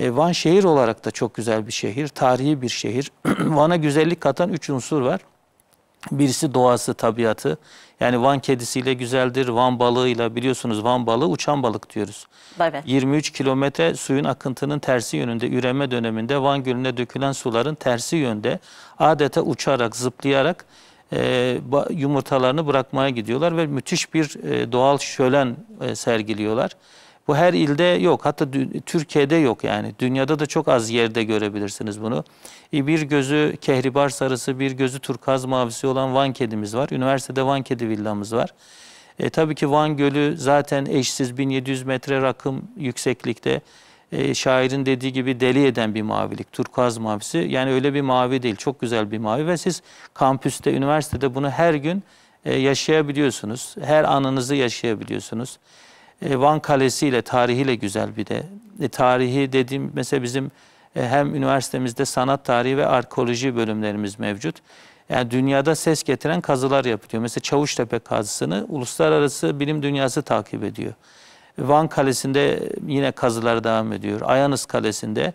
E, Van şehir olarak da çok güzel bir şehir, tarihi bir şehir. Van'a güzellik katan üç unsur var. Birisi doğası, tabiatı. Yani Van kedisiyle güzeldir, Van balığıyla biliyorsunuz Van balığı uçan balık diyoruz. Evet. 23 kilometre suyun akıntının tersi yönünde üreme döneminde Van Gölü'ne dökülen suların tersi yönde adeta uçarak, zıplayarak e, yumurtalarını bırakmaya gidiyorlar ve müthiş bir e, doğal şölen e, sergiliyorlar. Bu her ilde yok. Hatta Türkiye'de yok yani. Dünyada da çok az yerde görebilirsiniz bunu. E, bir gözü kehribar sarısı, bir gözü turkaz mavisi olan Van kedimiz var. Üniversitede Van kedi villamız var. E, tabii ki Van Gölü zaten eşsiz 1700 metre rakım yükseklikte. E, şairin dediği gibi deli eden bir mavilik, turkuaz mavisi. Yani öyle bir mavi değil, çok güzel bir mavi ve siz kampüste, üniversitede bunu her gün e, yaşayabiliyorsunuz. Her anınızı yaşayabiliyorsunuz. E, Van Kalesi'yle, tarihiyle güzel bir de. E, tarihi dediğim, mesela bizim e, hem üniversitemizde sanat tarihi ve arkeoloji bölümlerimiz mevcut. Yani dünyada ses getiren kazılar yapılıyor. Mesela Çavuştepe kazısını uluslararası bilim dünyası takip ediyor. Van Kalesi'nde yine kazılar devam ediyor. Ayanız Kalesi'nde